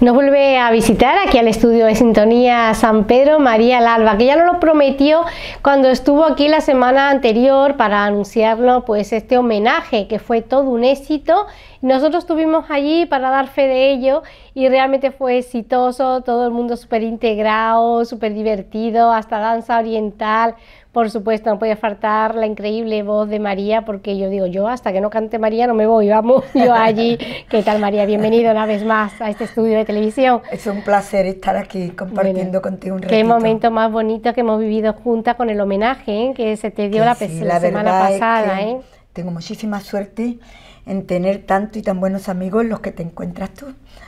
Nos vuelve a visitar aquí al estudio de Sintonía San Pedro María Lalba, que ya nos lo prometió cuando estuvo aquí la semana anterior para anunciarlo pues este homenaje que fue todo un éxito. Nosotros estuvimos allí para dar fe de ello y realmente fue exitoso, todo el mundo súper integrado, súper divertido, hasta danza oriental, por supuesto, no puede faltar la increíble voz de María, porque yo digo, yo hasta que no cante María no me voy, vamos, yo allí. ¿Qué tal María? Bienvenido una vez más a este estudio de televisión. Es un placer estar aquí compartiendo contigo un ratito. Qué momento más bonito que hemos vivido juntas con el homenaje ¿eh? que se te dio la, semana pasada. ¿eh? Tengo muchísima suerte en tener tanto y tan buenos amigos los que te encuentras tú.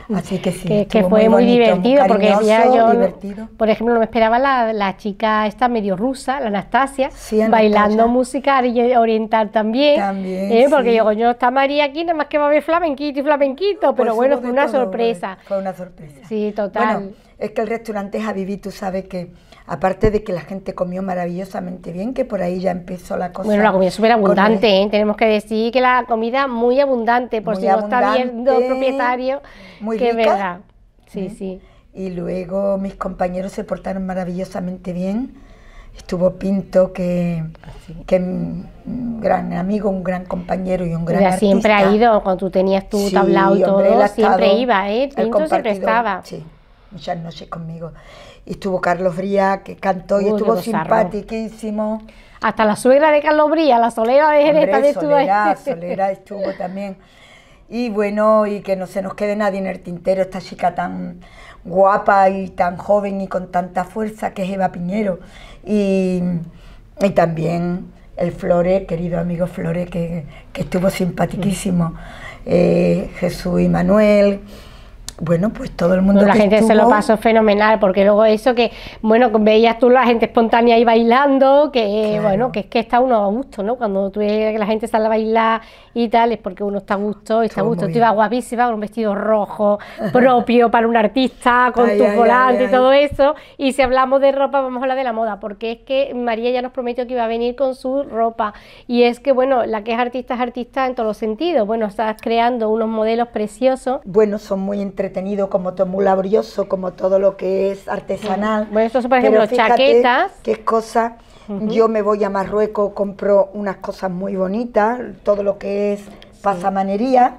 Mm. Así que sí, que, fue muy, divertido, porque yo, por ejemplo, no me esperaba la, chica esta medio rusa, la Anastasia, bailando música orientar también, también ¿eh? porque digo, yo, no está María aquí, nada más que va a ver flamenquito y flamenquito, pero bueno, fue una sorpresa. Fue una sorpresa. Sí, total. Bueno, es que el restaurante vivir, tú sabes que Aparte de que la gente comió maravillosamente bien, que por ahí ya empezó la cosa. Bueno, la comida súper abundante, ¿eh? tenemos que decir que la comida muy abundante, por si no está viendo el propietario, muy que verdad. Sí, ¿Eh? sí. Y luego mis compañeros se portaron maravillosamente bien. Estuvo Pinto, que, ah, que un gran amigo, un gran compañero y un gran amigo. artista. siempre ha ido, cuando tú tenías tu tablao y todo, siempre iba, ¿eh? Pinto siempre estaba. Sí, muchas noches conmigo y estuvo Carlos Bría, que cantó y estuvo simpaticísimo. Hasta la suegra de Carlos Bría, la solera de Jerez también estuvo. Solera, solera estuvo también. Y bueno, y que no se nos quede nadie en el tintero, esta chica tan guapa y tan joven y con tanta fuerza que es Eva Piñero. Y, y también el Flores, querido amigo Flores... que, estuvo simpaticísimo. Mm. Eh, Jesús y Manuel. Bueno, pues todo el mundo. la gente se lo pasó fenomenal, porque luego eso que, bueno, veías tú la gente espontánea ahí bailando, que bueno, que es que está uno a gusto, ¿no? Cuando tú ves que la gente sale a bailar y tal, es porque uno está a gusto, está a gusto. Tú ibas guapísima con un vestido rojo propio para un artista, con tu y todo eso. Y si hablamos de ropa, vamos a hablar de la moda, porque es que María ya nos prometió que iba a venir con su ropa. Y es que, bueno, la que es artista es artista en todos los sentidos. Bueno, estás creando unos modelos preciosos. Bueno, son muy entretenidos tenido, como todo muy como todo lo que es artesanal. Bueno, esto es, por ejemplo, chaquetas. Qué cosa. Yo me voy a Marruecos, compro unas cosas muy bonitas, todo lo que es pasamanería,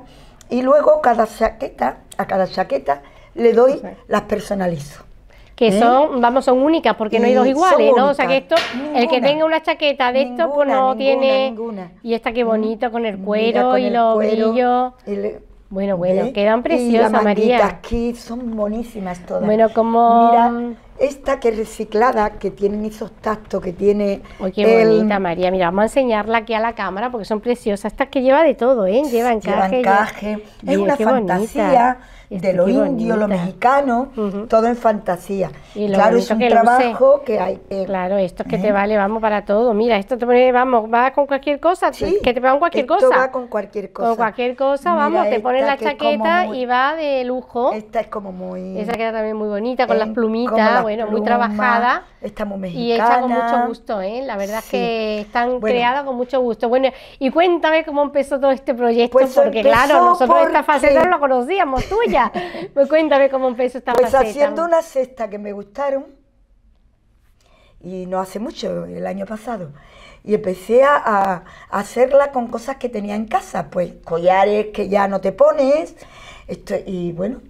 y luego cada chaqueta, a cada chaqueta le doy, las personalizo que ¿Eh? son, vamos, son únicas porque no hay dos iguales, ¿no? O sea que esto, el que tenga una chaqueta de esto, pues no tiene. Ninguna. Y esta que bonito con el cuero y los brillos. Bueno, bueno, quedan preciosas, María. Aquí son buenísimas todas. Bueno, como Mira, esta que es reciclada, que tiene esos tactos, que tiene. qué bonita, María! Mira, vamos a enseñarla aquí a la cámara porque son preciosas. Estas que lleva de todo, ¿eh? Lleva encaje. Lleva Es una fantasía este, de lo indio, lo mexicano, todo en fantasía. Y claro, es un trabajo que hay. claro, esto es que te ¿Eh? vale, vamos, para todo. Mira, esto te pone, vamos, va con cualquier cosa, que te con cualquier esto cosa. va con cualquier cosa. Con cualquier cosa, vamos, te pones la chaqueta y va de lujo. Esta es como muy... Esa queda también muy bonita, con ¿Eh? las plumitas bueno, muy trabajada. Estamos mexicana Y hecha con mucho gusto, ¿eh? La verdad es que están creadas con mucho gusto. Bueno, y cuéntame cómo empezó todo este proyecto, pues porque claro, nosotros esta faceta no la conocíamos tuya. pues cuéntame cómo empezó esta pues haciendo una cesta que me gustaron, y no hace mucho, el año pasado y empecé a, hacerla con cosas que tenía en casa, pues collares que ya no te pones, y bueno,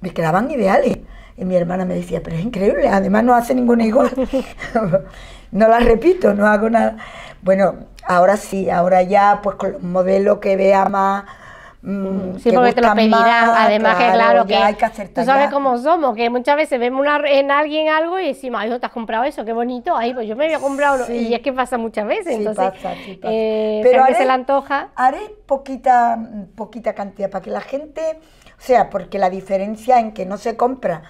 me quedaban ideales. Y mi hermana me decía, pero es increíble, además no hace ninguna igual. no la repito, no hago nada. Bueno, ahora sí, ahora ya, pues con los modelo que vea más. Mm, sí, porque te lo pedirán, además que claro que, hay que tú sabes cómo somos, que muchas veces vemos en alguien algo y decimos, ay, no te has comprado eso, qué bonito, ay, pues yo me había comprado, y es que pasa muchas veces, entonces, eh, pero se le antoja. Haré poquita, poquita cantidad para que la gente o sea, porque la diferencia en que no se compra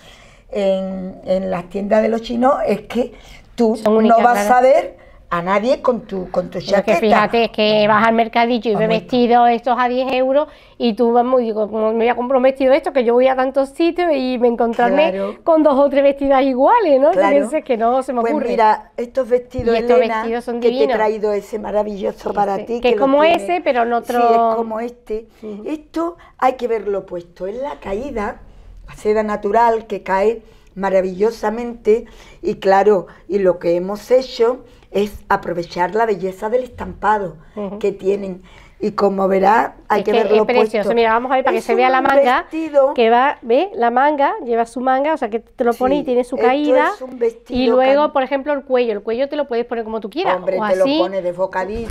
en, en las tiendas de los chinos es que tú no vas a ver a nadie con tu, con tu chaqueta. Porque fíjate que vas al mercadillo y he vestido estos a 10 euros y tú vamos, digo, me voy a esto, que yo voy a tantos sitios y me encontrarme con dos o tres vestidas iguales, ¿no? Claro. es que no se me pues ocurre. Pues mira, estos vestidos, Elena, que te he traído ese maravilloso para ti. Que, es como ese, pero en otro... Sí, es como este. Esto hay que verlo puesto. Es la caída, la seda natural que cae maravillosamente y claro, y lo que hemos hecho es aprovechar la belleza del estampado que tienen y como verá, hay que, verlo es precioso. Mira, vamos a ver para que se vea la manga. Que va, ve, la manga, lleva su manga, o sea que te lo pone y tiene su caída. Es un y luego, por ejemplo, el cuello. El cuello te lo puedes poner como tú quieras. Hombre, te así, lo pone de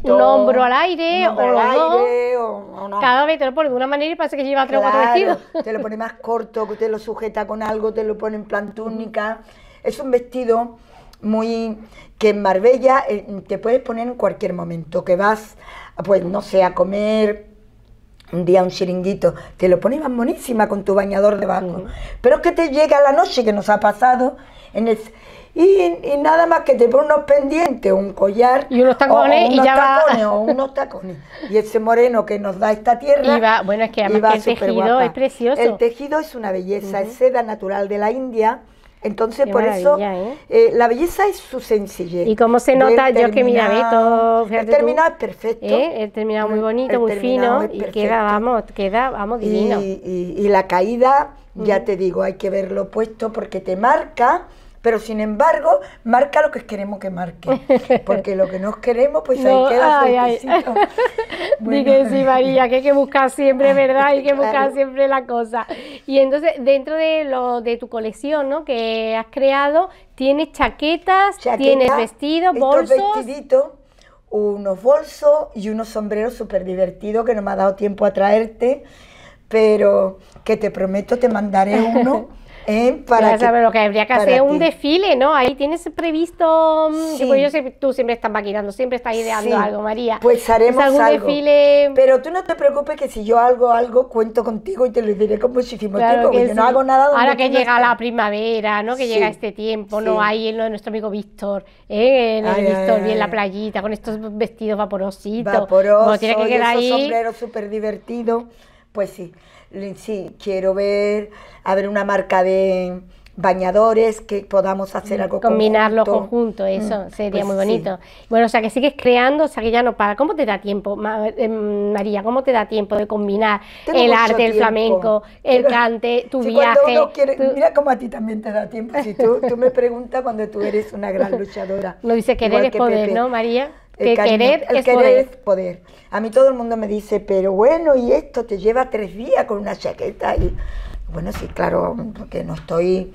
Un hombro al aire, o Aire, no. Cada vez te lo pone de una manera y parece que lleva tres o cuatro vestidos. Te lo pone más corto, te lo sujeta con algo, te lo pone en plan túnica. Es un vestido muy que en Marbella eh, te puedes poner en cualquier momento, que vas, pues no sé, a comer un día un chiringuito, te lo pones más buenísima con tu bañador de banco pero es que te llega la noche que nos ha pasado en Y, nada más que te pones unos pendientes, un collar. Y unos tacones y ya va. unos tacones. Y ese moreno que nos da esta tierra. Y va, bueno, es que el tejido es precioso. El tejido es una belleza, es seda natural de la India entonces, por eso, ¿eh? Eh, la belleza es su sencillez. Y como se nota, yo que mira, ve todo. El terminado es perfecto. ¿Eh? El terminado muy mm, bonito, muy fino, y queda, vamos, queda, vamos, divino. Y, la caída, ya mm. te digo, hay que verlo puesto porque te marca pero sin embargo, marca lo que queremos que marque. Porque lo que no queremos, pues ahí queda ay, ay. María, que hay que buscar siempre, ¿verdad? Hay que buscar siempre la cosa. Y entonces, dentro de lo de tu colección, ¿no? Que has creado, tienes chaquetas, tienes vestidos, bolsos. Vestiditos unos bolsos y unos sombreros súper divertidos que no me ha dado tiempo a traerte, pero que te prometo te mandaré uno ¿eh? Para ya lo que habría que hacer un desfile, ¿no? Ahí tienes previsto, mm, tú siempre estás maquinando, siempre estás ideando algo, María. Pues haremos desfile. Pero tú no te preocupes que si yo hago algo, cuento contigo y te lo diré con muchísimo claro tiempo, no hago nada. Ahora que llega la primavera, ¿no? Que llega este tiempo, ¿no? Ahí en lo de nuestro amigo Víctor, ¿eh? En el Víctor, bien la playita, con estos vestidos vaporositos. Vaporosos, tiene que quedar sombreros súper divertido. Pues sí sí, quiero ver, a ver una marca de bañadores, que podamos hacer mm, algo Combinarlo conjunto, eso mm, sería pues muy bonito. Bueno, o sea, que sigues creando, o sea, que ya no para. ¿Cómo te da tiempo, eh, em, María? ¿Cómo te da tiempo de combinar el arte, el flamenco, el cante, tu viaje? Mira cómo a ti también te da tiempo. Si tú, me preguntas cuando tú eres una gran luchadora. Lo dice que eres poder, ¿no, María? El querer, es, poder. A mí todo el mundo me dice, pero bueno, y esto te lleva tres días con una chaqueta. Y bueno, sí, claro, porque no estoy,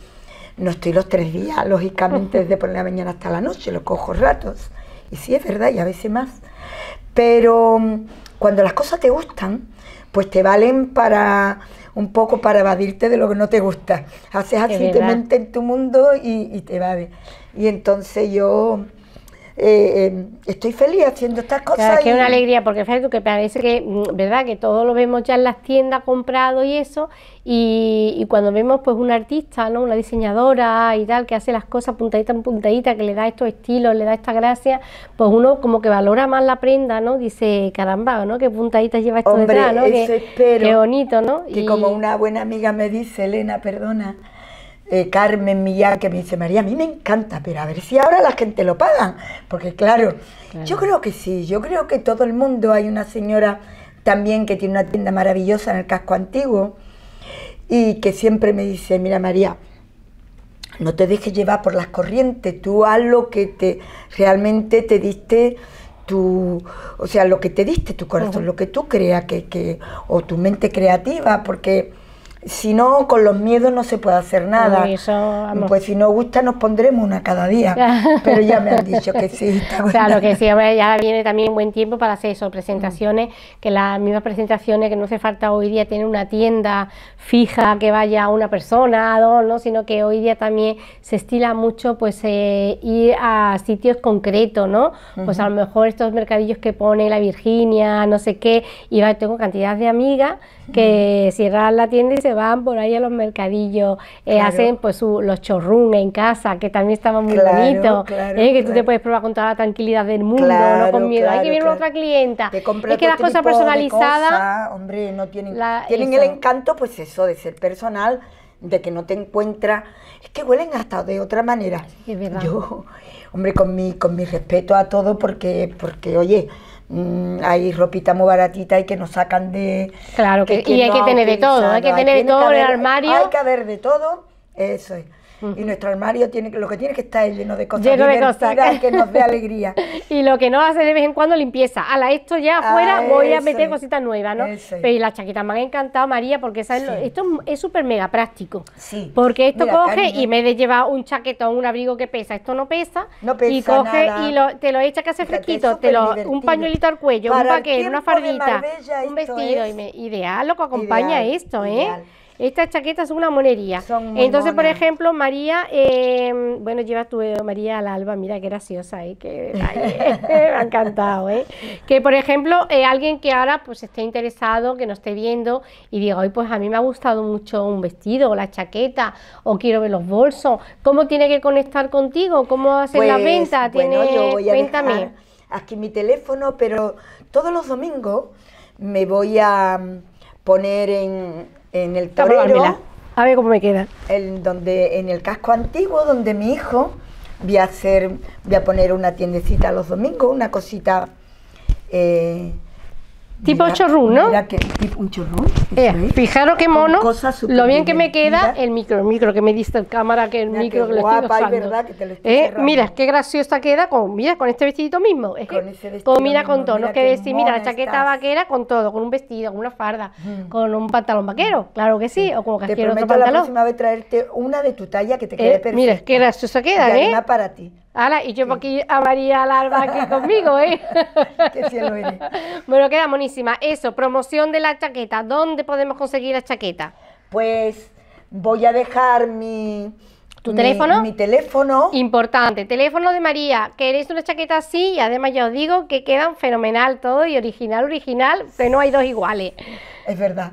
no estoy los tres días, lógicamente, desde por la mañana hasta la noche, lo cojo ratos. Y sí, es verdad, y a veces más. Pero mm, cuando las cosas te gustan, pues te valen para un poco para evadirte de lo que no te gusta. Haces así, te en tu mundo y, y te evades. Y entonces yo eh, em, estoy feliz haciendo estas cosas. Claro, que una alegría, porque fíjate que parece que, mm, ¿verdad? Que todo lo vemos ya en las tiendas comprado y eso, y, cuando vemos pues un artista, ¿no? Una diseñadora y tal, que hace las cosas puntadita en puntadita, que le da estos estilos, le da esta gracia, pues uno como que valora más la prenda, ¿no? Dice, caramba, ¿no? Qué puntadita lleva esto Hombre, detrás, ¿no? que, bonito, ¿no? Que y... como una buena amiga me dice, Elena, perdona, eh, Carmen Millán, que me dice, María, a mí me encanta, pero a ver si ahora la gente lo paga. Porque claro, yo creo que sí, yo creo que todo el mundo, hay una señora también que tiene una tienda maravillosa en el casco antiguo y que siempre me dice, mira María, no te dejes llevar por las corrientes, tú haz lo que te realmente te diste tu, o sea, lo que te diste tu corazón, lo que tú creas que, que, o tu mente creativa, porque si no, con los miedos no se puede hacer nada. pues si no gusta nos pondremos una cada día. Pero ya me han dicho que sí. Claro que sí, ya viene también buen tiempo para hacer eso, presentaciones, mm. que las mismas presentaciones que no hace falta hoy día tener una tienda fija que vaya una persona, dos, ¿no? sino que hoy día también se estila mucho pues eh, ir a sitios concretos, ¿no? Pues a lo mejor estos mercadillos que pone la Virginia, no sé qué, y tengo cantidad de amigas que cierran la tienda y se van por ahí a los mercadillos, eh, hacen pues los chorrun en casa, que también estaba muy bonito eh, que tú te puedes probar con toda la tranquilidad del mundo, no con miedo, hay que viene otra clienta, es que las cosas personalizadas... hombre, no tienen, tienen el encanto pues eso de ser personal, de que no te encuentras, es que huelen hasta de otra manera. es verdad. Yo, hombre, con mi, con mi respeto a todo porque, porque oye Mm, hay ropita muy baratita y que nos sacan de... Claro, que, y hay que tener de todo, hay que tener de todo en el armario. Hay que haber de todo, eso es y nuestro armario tiene lo que tiene que estar es lleno de cosas lleno de que nos dé alegría y lo que no hace de vez en cuando limpieza a la esto ya ah, afuera voy a meter cositas nuevas no pero y las chaquetas me han encantado María porque esto es súper mega práctico sí porque esto coge y me vez de llevar un chaquetón un abrigo que pesa esto no pesa, no pesa y coge y lo, te lo echa que hace fresquito te lo, un pañuelito al cuello un paquete, una fardita un vestido ideal lo que acompaña esto eh ideal. Estas chaquetas son una monería. Entonces, por ejemplo, María, em, bueno, lleva tu María al alba, mira qué graciosa, ¿eh? que me ha encantado. ¿eh? Que, por ejemplo, eh, alguien que ahora pues esté interesado, que nos esté viendo y diga, hoy pues a mí me ha gustado mucho un vestido o la chaqueta o quiero ver los bolsos, ¿cómo tiene que conectar contigo? ¿Cómo hace la pues, venta? ¿Tiene, bueno, yo voy a cuéntame. aquí mi teléfono, pero todos los domingos me voy a poner en en el torero, ¿eh? a ver cómo me queda. En, donde, en el casco antiguo, donde mi hijo, voy a hacer, voy a poner una tiendecita los domingos, una cosita eh, Tipo chorrón, ¿no? Mira que, tipo un fijaros qué mono, lo bien que me queda el micro, el micro que me diste en cámara, que el micro que, guapa, Que te lo estoy eh, mira, qué graciosa queda con, mira, con este vestidito mismo. mira con todo, vestido es con que decir, mira, la chaqueta vaquera con todo, con un vestido, con una farda, con un pantalón vaquero, claro que sí, o con cualquier otro pantalón. Te prometo la próxima vez traerte una de tu talla que te quede perfecta. Eh, mira, qué graciosa queda, y ¿eh? para ti. ¡Hala! y yo aquí a María Larva aquí conmigo, ¿eh? Qué cielo eres. Bueno, queda buenísima. Eso, promoción de la chaqueta. ¿Dónde podemos conseguir la chaqueta? Pues voy a dejar mi... ¿Tu teléfono? Mi teléfono. Importante, teléfono de María. Queréis una chaqueta así y además ya os digo que quedan fenomenal todo y original, original, que no hay dos iguales. Es verdad.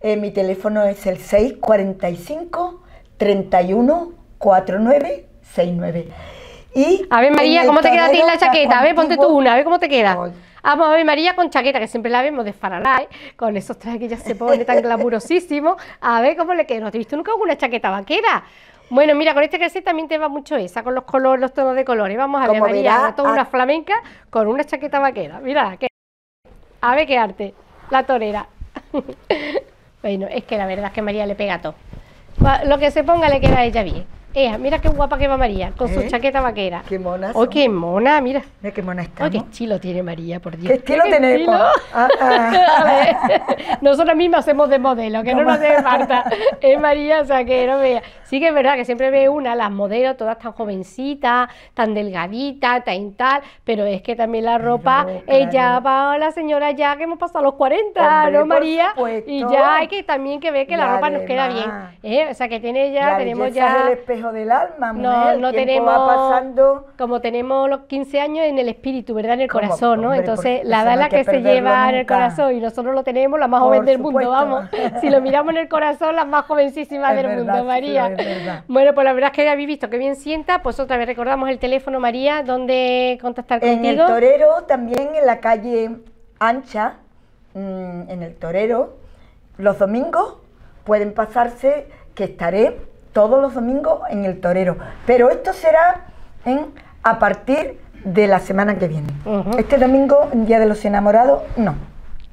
Eh, mi teléfono es el 645 31 49 69 a ver, María, ¿cómo te queda a ti la chaqueta? A ver, ponte tú una, a ver cómo te queda. Vamos a ver, María, con chaqueta, que siempre la vemos de Faralá, con esos trajes que ya se pone tan glamurosísimo A ver cómo le queda. ¿No te he visto nunca con una chaqueta vaquera? Bueno, mira, con este jersey también te va mucho esa, con los colores, los tonos de colores. Vamos a ver, María, toda una ah. flamenca con una chaqueta vaquera. Mira, que... a ver qué arte, la torera. bueno, es que la verdad es que María le pega todo. Lo que se ponga le queda a ella bien mira qué guapa que va María, con su ¿Eh? chaqueta vaquera. Qué mona. Oh, qué mona, mira. Mira qué mona está. Oh, qué estilo tiene María, por Dios. ¿Qué estilo tenemos? Ah, ah. Nosotras mismas hacemos de modelo, que no, nos hace falta. Es María, o sea, que no vea. Sí que es verdad que siempre ve una, las modelos, todas tan jovencitas, tan delgaditas, tan tal, pero es que también la ropa, ella va, la señora ya que hemos pasado los 40, ¿no, María? Y ya hay que también que ver que la, ropa nos queda bien. ¿Eh? O sea, que tiene ya, tenemos ya del alma, No, tenemos. Como tenemos los 15 años en el espíritu, ¿verdad? En el corazón, ¿no? Entonces, la dala que, se lleva en el corazón y nosotros lo tenemos, la más joven del mundo, vamos. si lo miramos en el corazón, la más jovencísima del mundo, María. bueno, pues la verdad es que habéis visto que bien sienta. Pues otra vez recordamos el teléfono, María, donde contactar en contigo. En el Torero, también en la calle Ancha, mm, en el Torero, los domingos pueden pasarse que estaré todos los domingos en El Torero. Pero esto será en, a partir de la semana que viene. Este domingo, Día de los Enamorados, no.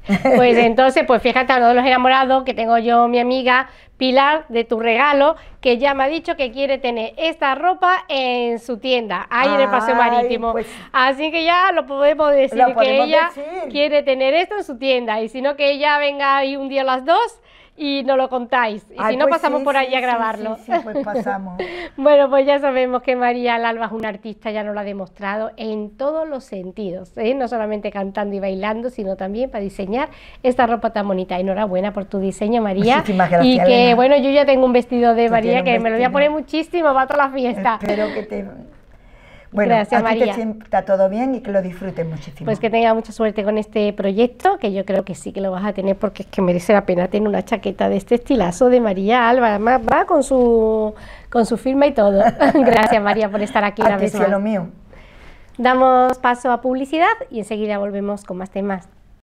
Pues entonces, pues fíjate, uno de los enamorados que tengo yo, mi amiga Pilar, de tu regalo, que ya me ha dicho que quiere tener esta ropa en su tienda, ahí en el Paseo Marítimo. Pues Así que ya lo podemos decir, que ella quiere tener esto en su tienda, y si no, que ella venga ahí un día a las dos y nos lo contáis. Y si no, pues pasamos por ahí a grabarlo. Sí, pues pasamos. bueno, pues ya sabemos que María Alba es una artista, ya nos lo ha demostrado en todos los sentidos, ¿eh? no solamente cantando y bailando, sino también para diseñar esta ropa tan bonita. Enhorabuena por tu diseño, María. Muchísimas gracias. Y que, bueno, yo ya tengo un vestido de María que me lo voy a poner muchísimo, para a toda la fiesta. Espero que te bueno, Gracias, a María. que está todo bien y que lo disfrutes muchísimo. Pues que tenga mucha suerte con este proyecto, que yo creo que sí que lo vas a tener porque es que merece la pena tener una chaqueta de este estilazo de María Álvaro, Además, va con su, con su firma y todo. Gracias, María, por estar aquí la una vez más. lo mío. Damos paso a publicidad y enseguida volvemos con más temas.